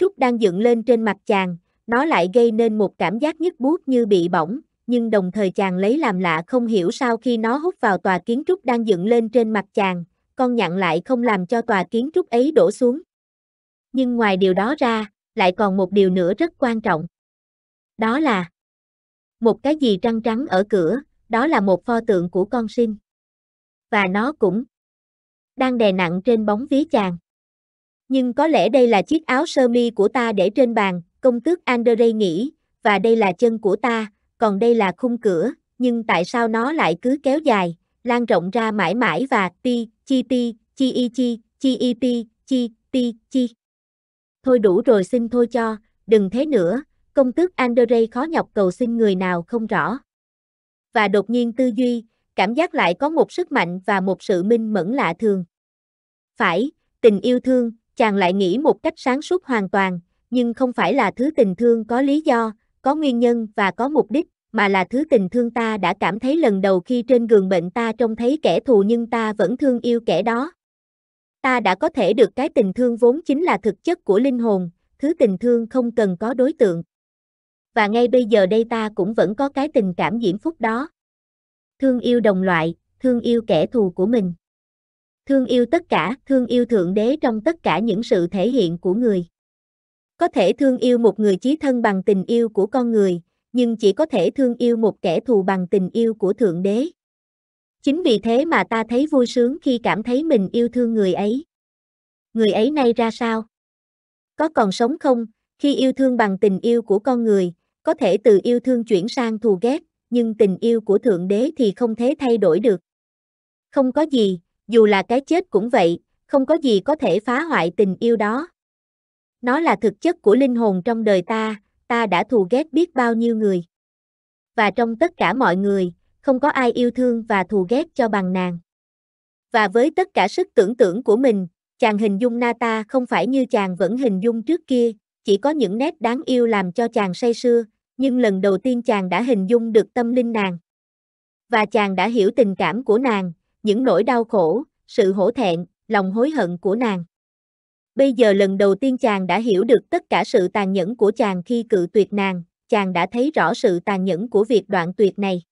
trúc đang dựng lên trên mặt chàng, nó lại gây nên một cảm giác nhức buốt như bị bỏng, nhưng đồng thời chàng lấy làm lạ không hiểu sao khi nó hút vào tòa kiến trúc đang dựng lên trên mặt chàng, con nhặn lại không làm cho tòa kiến trúc ấy đổ xuống. Nhưng ngoài điều đó ra, lại còn một điều nữa rất quan trọng. Đó là một cái gì trăng trắng ở cửa, đó là một pho tượng của con sinh. Và nó cũng đang đè nặng trên bóng ví chàng. Nhưng có lẽ đây là chiếc áo sơ mi của ta để trên bàn, công tước Andre nghĩ, và đây là chân của ta, còn đây là khung cửa, nhưng tại sao nó lại cứ kéo dài, lan rộng ra mãi mãi và ti, chi ti, chi y chi, chi y ti, chi, ti, chi. Thôi đủ rồi xin thôi cho, đừng thế nữa, công tước Andre khó nhọc cầu xin người nào không rõ. Và đột nhiên tư duy, cảm giác lại có một sức mạnh và một sự minh mẫn lạ thường. Phải, tình yêu thương, chàng lại nghĩ một cách sáng suốt hoàn toàn, nhưng không phải là thứ tình thương có lý do, có nguyên nhân và có mục đích, mà là thứ tình thương ta đã cảm thấy lần đầu khi trên giường bệnh ta trông thấy kẻ thù nhưng ta vẫn thương yêu kẻ đó. Ta đã có thể được cái tình thương vốn chính là thực chất của linh hồn, thứ tình thương không cần có đối tượng. Và ngay bây giờ đây ta cũng vẫn có cái tình cảm diễm phúc đó. Thương yêu đồng loại, thương yêu kẻ thù của mình thương yêu tất cả, thương yêu Thượng Đế trong tất cả những sự thể hiện của người. Có thể thương yêu một người chí thân bằng tình yêu của con người, nhưng chỉ có thể thương yêu một kẻ thù bằng tình yêu của Thượng Đế. Chính vì thế mà ta thấy vui sướng khi cảm thấy mình yêu thương người ấy. Người ấy nay ra sao? Có còn sống không? Khi yêu thương bằng tình yêu của con người, có thể từ yêu thương chuyển sang thù ghét, nhưng tình yêu của Thượng Đế thì không thể thay đổi được. Không có gì, dù là cái chết cũng vậy, không có gì có thể phá hoại tình yêu đó. Nó là thực chất của linh hồn trong đời ta, ta đã thù ghét biết bao nhiêu người. Và trong tất cả mọi người, không có ai yêu thương và thù ghét cho bằng nàng. Và với tất cả sức tưởng tượng của mình, chàng hình dung Nata không phải như chàng vẫn hình dung trước kia, chỉ có những nét đáng yêu làm cho chàng say sưa, nhưng lần đầu tiên chàng đã hình dung được tâm linh nàng. Và chàng đã hiểu tình cảm của nàng, những nỗi đau khổ, sự hổ thẹn, lòng hối hận của nàng. Bây giờ lần đầu tiên chàng đã hiểu được tất cả sự tàn nhẫn của chàng khi cự tuyệt nàng, chàng đã thấy rõ sự tàn nhẫn của việc đoạn tuyệt này.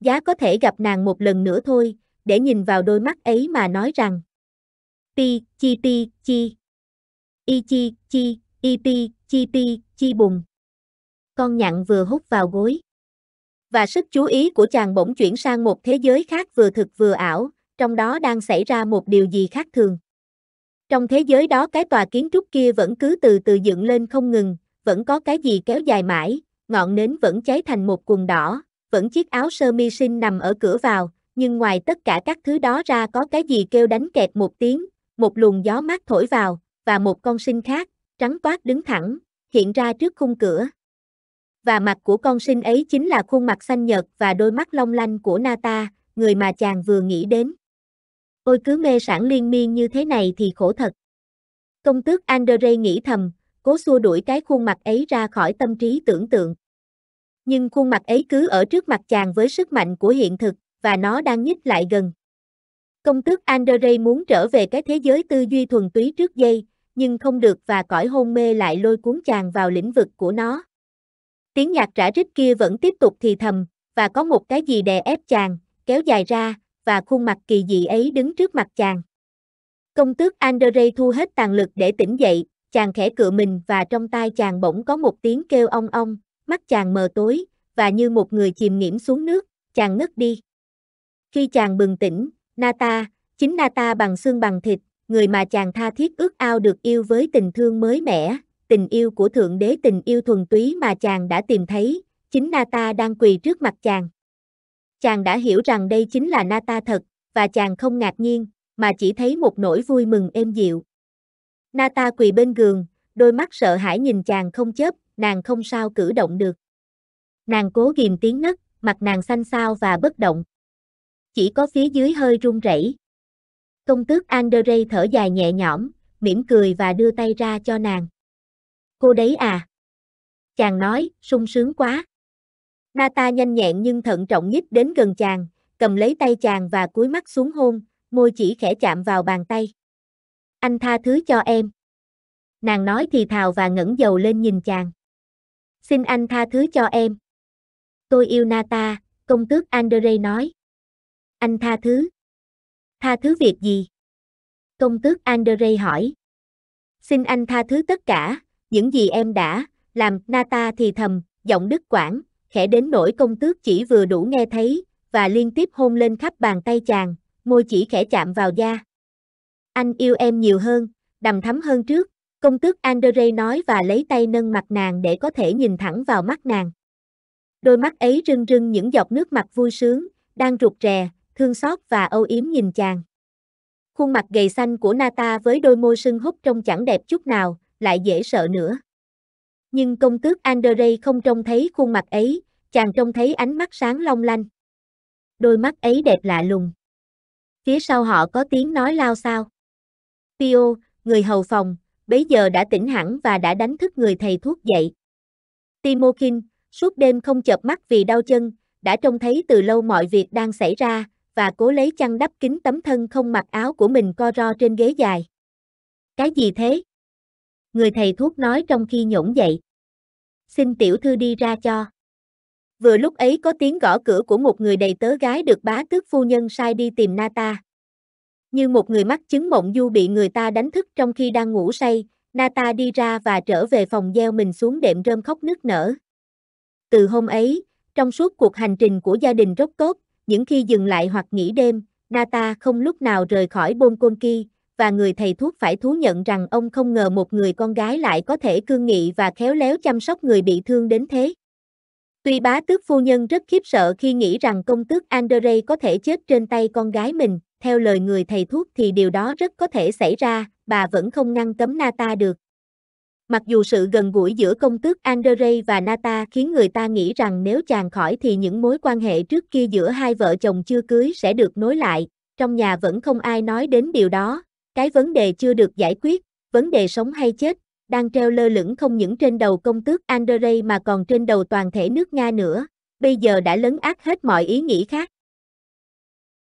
Giá có thể gặp nàng một lần nữa thôi, để nhìn vào đôi mắt ấy mà nói rằng Ti, chi ti, chi Y chi, chi, y ti, chi ti, chi bùng Con nhặn vừa hút vào gối và sức chú ý của chàng bỗng chuyển sang một thế giới khác vừa thực vừa ảo, trong đó đang xảy ra một điều gì khác thường. Trong thế giới đó cái tòa kiến trúc kia vẫn cứ từ từ dựng lên không ngừng, vẫn có cái gì kéo dài mãi, ngọn nến vẫn cháy thành một quần đỏ, vẫn chiếc áo sơ mi xinh nằm ở cửa vào, nhưng ngoài tất cả các thứ đó ra có cái gì kêu đánh kẹt một tiếng, một luồng gió mát thổi vào, và một con sinh khác, trắng toát đứng thẳng, hiện ra trước khung cửa và mặt của con sinh ấy chính là khuôn mặt xanh nhợt và đôi mắt long lanh của Nata, người mà chàng vừa nghĩ đến. Ôi cứ mê sản liên miên như thế này thì khổ thật. Công tước Andrei nghĩ thầm, cố xua đuổi cái khuôn mặt ấy ra khỏi tâm trí tưởng tượng. Nhưng khuôn mặt ấy cứ ở trước mặt chàng với sức mạnh của hiện thực, và nó đang nhích lại gần. Công tước Andrei muốn trở về cái thế giới tư duy thuần túy trước giây, nhưng không được và cõi hôn mê lại lôi cuốn chàng vào lĩnh vực của nó. Tiếng nhạc rã rít kia vẫn tiếp tục thì thầm, và có một cái gì đè ép chàng, kéo dài ra, và khuôn mặt kỳ dị ấy đứng trước mặt chàng. Công tước Andre thu hết tàn lực để tỉnh dậy, chàng khẽ cựa mình và trong tai chàng bỗng có một tiếng kêu ong ong, mắt chàng mờ tối, và như một người chìm nghiễm xuống nước, chàng ngất đi. Khi chàng bừng tỉnh, Nata, chính Nata bằng xương bằng thịt, người mà chàng tha thiết ước ao được yêu với tình thương mới mẻ, tình yêu của Thượng Đế tình yêu thuần túy mà chàng đã tìm thấy, chính Nata đang quỳ trước mặt chàng. Chàng đã hiểu rằng đây chính là Nata thật, và chàng không ngạc nhiên, mà chỉ thấy một nỗi vui mừng êm dịu. Nata quỳ bên giường, đôi mắt sợ hãi nhìn chàng không chớp, nàng không sao cử động được. Nàng cố kìm tiếng nấc, mặt nàng xanh xao và bất động. Chỉ có phía dưới hơi run rẩy. Công tước Andre thở dài nhẹ nhõm, mỉm cười và đưa tay ra cho nàng. Cô đấy à? Chàng nói, sung sướng quá. Nata nhanh nhẹn nhưng thận trọng nhích đến gần chàng, cầm lấy tay chàng và cúi mắt xuống hôn, môi chỉ khẽ chạm vào bàn tay. Anh tha thứ cho em. Nàng nói thì thào và ngẩng dầu lên nhìn chàng. Xin anh tha thứ cho em. Tôi yêu Nata, công tước Andre nói. Anh tha thứ. Tha thứ việc gì? Công tước Andre hỏi. Xin anh tha thứ tất cả, những gì em đã làm, Nata thì thầm, giọng đứt quảng, khẽ đến nỗi công tước chỉ vừa đủ nghe thấy, và liên tiếp hôn lên khắp bàn tay chàng, môi chỉ khẽ chạm vào da. Anh yêu em nhiều hơn, đầm thắm hơn trước, công tước Andre nói và lấy tay nâng mặt nàng để có thể nhìn thẳng vào mắt nàng. Đôi mắt ấy rưng rưng những giọt nước mặt vui sướng, đang rụt rè, thương xót và âu yếm nhìn chàng. Khuôn mặt gầy xanh của Nata với đôi môi sưng húp trông chẳng đẹp chút nào, lại dễ sợ nữa. Nhưng công tước Andrei không trông thấy khuôn mặt ấy, chàng trông thấy ánh mắt sáng long lanh. Đôi mắt ấy đẹp lạ lùng. Phía sau họ có tiếng nói lao sao. Pio, người hầu phòng, bấy giờ đã tỉnh hẳn và đã đánh thức người thầy thuốc dậy. Timokhin, suốt đêm không chợp mắt vì đau chân, đã trông thấy từ lâu mọi việc đang xảy ra, và cố lấy chăn đắp kín tấm thân không mặc áo của mình co ro trên ghế dài. Cái gì thế? người thầy thuốc nói trong khi nhổn dậy. Xin tiểu thư đi ra cho. Vừa lúc ấy có tiếng gõ cửa của một người đầy tớ gái được bá tước phu nhân sai đi tìm Nata. Như một người mắc chứng mộng du bị người ta đánh thức trong khi đang ngủ say, Nata đi ra và trở về phòng gieo mình xuống đệm rơm khóc nức nở. Từ hôm ấy, trong suốt cuộc hành trình của gia đình Rốc Cốt, những khi dừng lại hoặc nghỉ đêm, Nata không lúc nào rời khỏi Bonkonki, và người thầy thuốc phải thú nhận rằng ông không ngờ một người con gái lại có thể cương nghị và khéo léo chăm sóc người bị thương đến thế. Tuy bá tước phu nhân rất khiếp sợ khi nghĩ rằng công tước Andre có thể chết trên tay con gái mình, theo lời người thầy thuốc thì điều đó rất có thể xảy ra, bà vẫn không ngăn cấm Nata được. Mặc dù sự gần gũi giữa công tước Andre và Nata khiến người ta nghĩ rằng nếu chàng khỏi thì những mối quan hệ trước kia giữa hai vợ chồng chưa cưới sẽ được nối lại, trong nhà vẫn không ai nói đến điều đó, cái vấn đề chưa được giải quyết, vấn đề sống hay chết, đang treo lơ lửng không những trên đầu công tước Andrei mà còn trên đầu toàn thể nước Nga nữa, bây giờ đã lấn át hết mọi ý nghĩ khác.